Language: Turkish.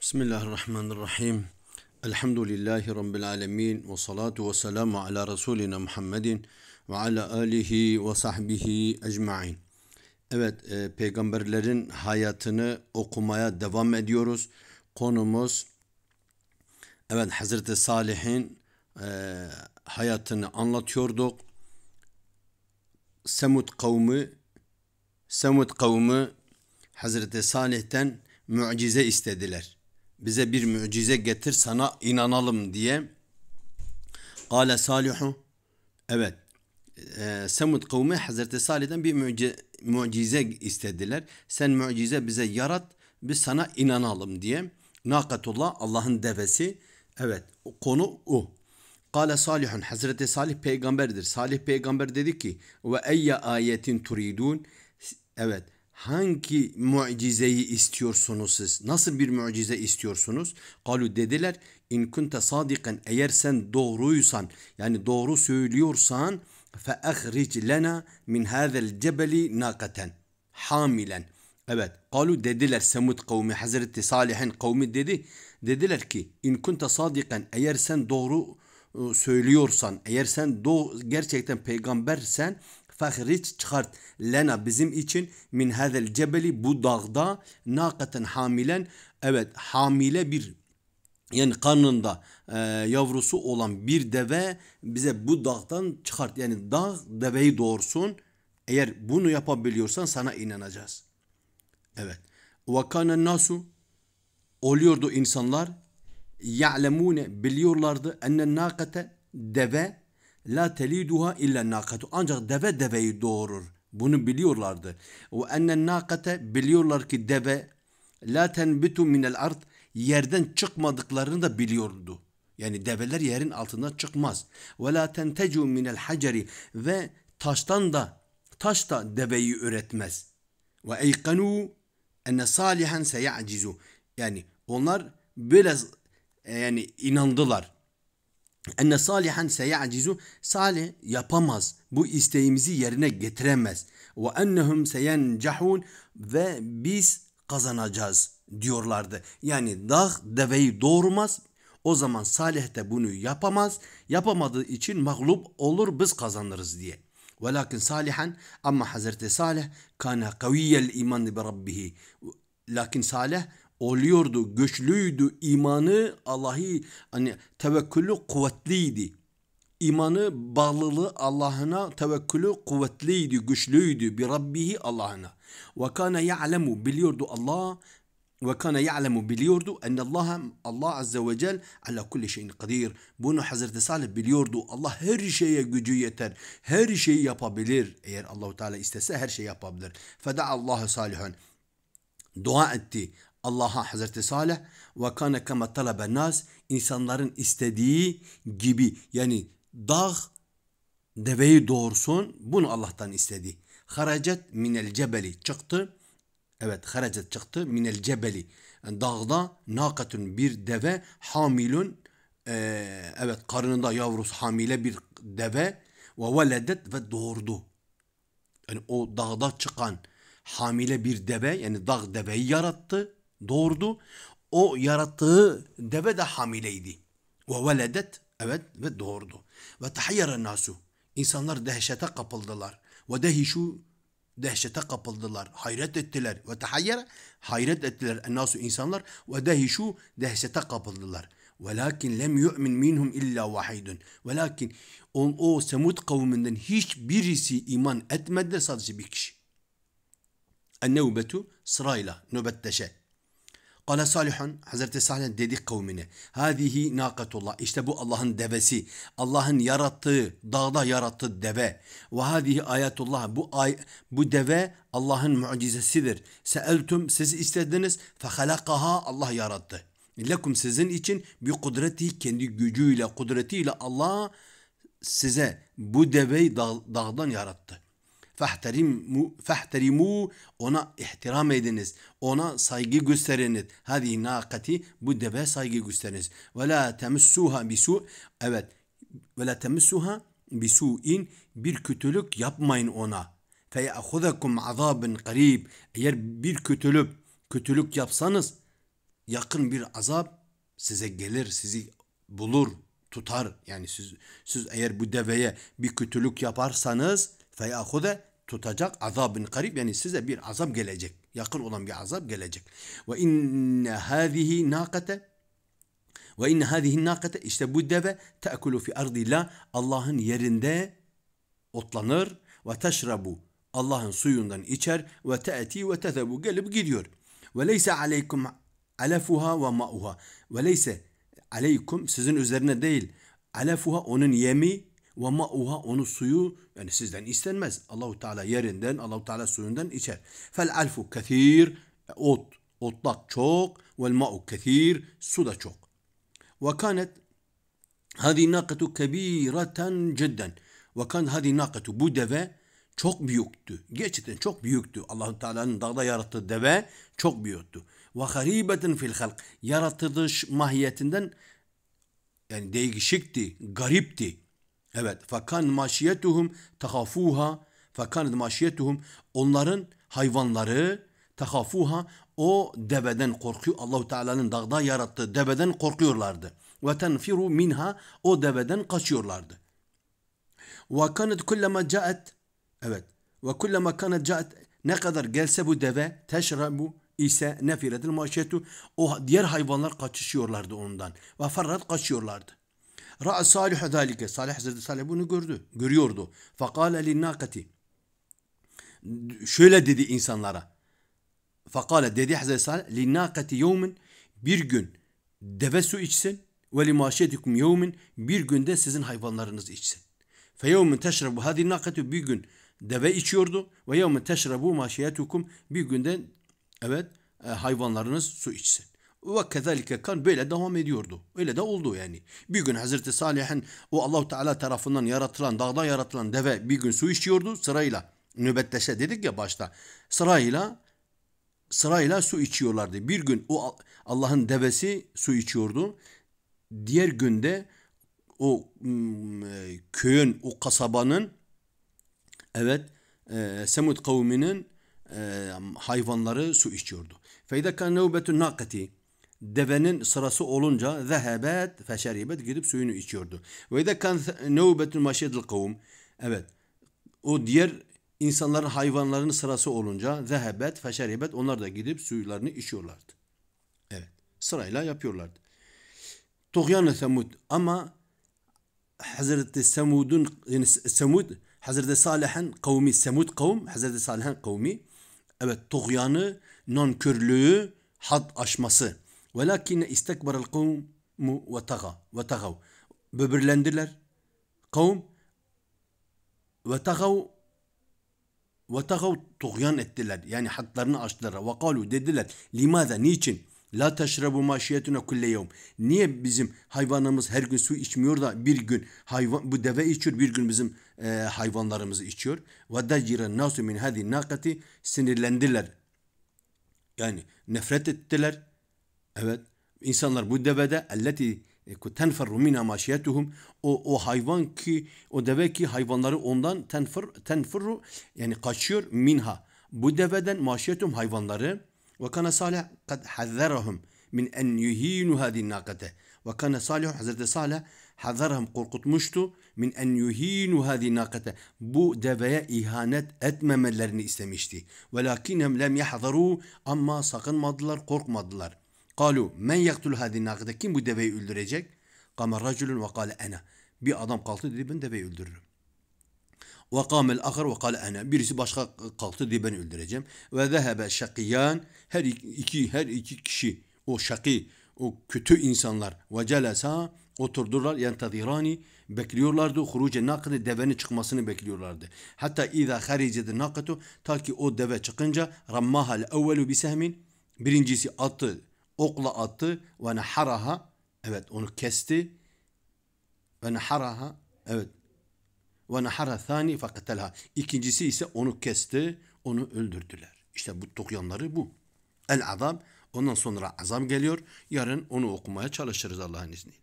Bismillahirrahmanirrahim. Elhamdülillahi Rabbil alemin ve salatu ve selamu ala Resulina Muhammedin ve ala alihi ve sahbihi ecmain. Evet, e, peygamberlerin hayatını okumaya devam ediyoruz. Konumuz, evet Hazreti Salih'in e, hayatını anlatıyorduk. Semud kavmi, Semud kavmi Hazreti Salih'ten mucize istediler bize bir mucize getir sana inanalım diye. Kale Salihu evet e, Semud kavmi Hazreti Salih'den bir mucize, mucize istediler. Sen mucize bize yarat biz sana inanalım diye. Nakatullah Allah'ın devesi. Evet konu o. Kale Salihun Hazreti Salih peygamberdir. Salih peygamber dedi ki ve eyye ayetin turidun. Evet hangi mucizeyi istiyorsunuz siz? Nasıl bir mucize istiyorsunuz? Kalu dediler in kunte sadikan eğer sen doğruysan yani doğru söylüyorsan fe ahric lena min hazel cebeli nakaten hamilen. Evet kalu dediler Semud kavmi Hazreti Salih'in kavmi dedi. Dediler ki in kunte sadikan eğer sen doğru ıı, söylüyorsan eğer sen do gerçekten peygambersen fahriç çıkart lena bizim için min hadel cebeli bu dağda nakaten hamilen evet hamile bir yani karnında e, yavrusu olan bir deve bize bu dağdan çıkart. Yani dağ deveyi doğursun. Eğer bunu yapabiliyorsan sana inanacağız. Evet. Vakane nasu oluyordu insanlar ya'lemune biliyorlardı enne nakate deve La teliduha illa nakatu. Ancak deve deveyi doğurur. Bunu biliyorlardı. Ve enne nakate biliyorlar ki deve la tenbitu min minel ard yerden çıkmadıklarını da biliyordu. Yani develer yerin altından çıkmaz. Ve la tentecu minel haceri ve taştan da taş da deveyi üretmez. Ve eykanu enne salihan seyacizu. Yani onlar böyle yani inandılar enne salihan seyacizu salih yapamaz. Bu isteğimizi yerine getiremez. Ve ennehum seyencahun ve biz kazanacağız diyorlardı. Yani dağ deveyi doğurmaz. O zaman Salih de bunu yapamaz. Yapamadığı için mağlup olur biz kazanırız diye. Velakin Salihan ama Hazreti Salih kana kaviyel iman bi rabbihi. Lakin Salih oluyordu, güçlüydü, imanı Allah'ı hani tevekkülü kuvvetliydi. İmanı bağlılığı Allah'ına tevekkülü kuvvetliydi, güçlüydü bir Rabbihi Allah'ına. Ve kana ya'lemu biliyordu Allah ve kana ya'lemu biliyordu enne Allah Allah azze ve cel ala kulli şeyin kadir. Bunu Hazreti Salih biliyordu. Allah her şeye gücü yeter. Her şeyi yapabilir. Eğer Allahu Teala istese her şeyi yapabilir. Feda Allahu Salihan. Dua etti. Allah'a Hazreti Salih ve kâne kema talebe nas insanların istediği gibi yani dağ deveyi doğursun bunu Allah'tan istedi. Haracet minel cebeli çıktı. Evet haracet çıktı minel cebeli. Yani dağda nakatun bir deve hamilun e, evet karnında yavrusu hamile bir deve ve veledet ve doğurdu. Yani o dağda çıkan hamile bir deve yani dağ deveyi yarattı doğurdu. O yarattığı deve de hamileydi. Ve veledet evet ve doğurdu. Ve tahayyara nasu. İnsanlar dehşete kapıldılar. Ve dehişu dehşete kapıldılar. Hayret ettiler. Ve tahayyara hayret ettiler. Nasu insanlar ve dehişu dehşete kapıldılar. Velakin lem yu'min minhum illa vahidun. Velakin o, o Semud kavminden hiçbirisi iman etmedi sadece bir kişi. En sırayla nöbetleşe. Kale Salihun Hazreti Salih dedik kavmine. Hadihi nakatullah. İşte bu Allah'ın devesi. Allah'ın yarattığı, dağda yarattığı deve. Ve hadihi ayetullah. Bu, ay, bu deve Allah'ın mucizesidir. Seeltum siz istediniz. Fehalakaha Allah yarattı. Lekum sizin için bir kudreti kendi gücüyle, kudretiyle Allah size bu deveyi dağ, dağdan yarattı. Fehterim, fehterimû ona ihtiram ediniz. Ona saygı gösteriniz. Hadi nakati bu deve saygı gösteriniz. Ve la temissuha bisu. Evet. Ve la temissuha bisu'in bir kötülük yapmayın ona. Feyahuzakum azabın garib. Eğer bir kötülük kötülük yapsanız yakın bir azap size gelir, sizi bulur, tutar. Yani siz, siz eğer bu deveye bir kötülük yaparsanız feyahude tutacak azabın garip yani size bir azap gelecek. Yakın olan bir azap gelecek. Ve inne hâzihi nâkate ve inne hâzihi nâkate işte bu deve te'kulu fi ardillah Allah'ın yerinde otlanır ve teşrabu Allah'ın suyundan içer ve te'ti ve tezebu gelip gidiyor. Ve leyse aleykum alefuha ve ma'uha ve leyse aleykum sizin üzerine değil alefuha onun yemi ve ma'uha onun suyu yani sizden istenmez. Allahu Teala yerinden, Allahu Teala suyundan içer. Fel alfu kathir e, ot, otlak çok ve ma'u kathir su da çok. Ve kanet hadi nakatu kebireten cidden. Ve kan hadi nakatu bu deve çok büyüktü. Gerçekten çok büyüktü. Allahu Teala'nın dağda yarattığı deve çok büyüktü. Ve haribetin fil halk. Yaratılış mahiyetinden yani değişikti, garipti. Evet. Fakan maşiyetuhum tahafuha. Fakan maşiyetuhum onların hayvanları tahafuha o deveden korkuyor. Allahu Teala'nın dağda yarattığı deveden korkuyorlardı. Ve tenfiru minha o deveden kaçıyorlardı. Ve kanet kullama caet evet ve kullama kanet caet ne kadar gelse bu deve teşrabu ise nefiretil maşiyetu o diğer hayvanlar kaçışıyorlardı ondan. Ve ferrat kaçıyorlardı. Ra'a Salih zalike. Salih Hazreti Salih bunu gördü. Görüyordu. Fakale linnakati. Şöyle dedi insanlara. Fakale dedi Hazreti Salih linnakati yevmin bir gün deve su içsin ve limaşetikum yevmin bir günde sizin hayvanlarınız içsin. Fe yevmin teşrebu hadi nakati bir gün deve içiyordu ve yevmin teşrebu maşiyetukum bir günde evet e, hayvanlarınız su içsin. Ve kezalike kan böyle devam ediyordu. Öyle de oldu yani. Bir gün Hazreti Salih'in o Allahu Teala tarafından yaratılan, dağda yaratılan deve bir gün su içiyordu sırayla. Nöbetleşe dedik ya başta. Sırayla sırayla su içiyorlardı. Bir gün o Allah'ın devesi su içiyordu. Diğer günde o e, köyün, o kasabanın evet e, Semud kavminin e, hayvanları su içiyordu. Feyde kan nevbetun nakati devenin sırası olunca zehebet feşeribet gidip suyunu içiyordu. Ve de kan nevbetül maşedil kavm. Evet. O diğer insanların hayvanların sırası olunca zehebet feşeribet onlar da gidip suyularını içiyorlardı. Evet. Sırayla yapıyorlardı. tuğyan Semud ama Hazreti Semud'un yani Semud Hazreti Salih'in kavmi Semud kavm Hazreti Salih'in kavmi evet tuğyanı nankörlüğü had aşması Velakin istekberel kavmu ve taga ve tagav. Böbürlendiler. Kavm ve tagav ve tagav tuğyan ettiler. Yani haklarını açtılar. Ve kalu dediler. Limaza niçin? La teşrebu maşiyetuna kulle yevm. Niye bizim hayvanımız her gün su içmiyor da bir gün hayvan bu deve içiyor bir gün bizim e, hayvanlarımızı içiyor. Ve decire nasu min hadi nakati sinirlendiler. Yani nefret ettiler. Evet. İnsanlar bu devede elleti e, tenferru mina maşiyetuhum o o hayvan ki o deve ki hayvanları ondan tenfer tenferru yani kaçıyor minha. Bu deveden maşiyetum hayvanları ve kana salih kad hazzarahum min en yuhinu hadi nakate. Ve kana salih Hazreti Salih hazarahum korkutmuştu min en yuhinu hadi nakate. Bu deveye ihanet etmemelerini istemişti. Velakinhum lem yahzaru ama sakınmadılar, korkmadılar. Kalu men yaktul hadi nakide kim bu deveyi öldürecek? Kame raculun ve kale ana. Bir adam kalktı dedi ben deveyi öldürürüm. Ve kamel ahar ve kale ana. Birisi başka kalktı dedi ben öldüreceğim. Ve zehebe şakiyan. Her iki, her iki kişi o şaki o kötü insanlar ve celesa oturdular yani tadirani bekliyorlardı. Huruce nakide devenin çıkmasını bekliyorlardı. Hatta iza haricede nakatu ta ki o deve çıkınca rammahal evvelu bisehmin birincisi attı okla attı ve neharaha evet onu kesti ve neharaha evet ve nehara thani fakatelha ikincisi ise onu kesti onu öldürdüler. İşte bu tuğyanları bu. El azam ondan sonra azam geliyor. Yarın onu okumaya çalışırız Allah'ın izniyle.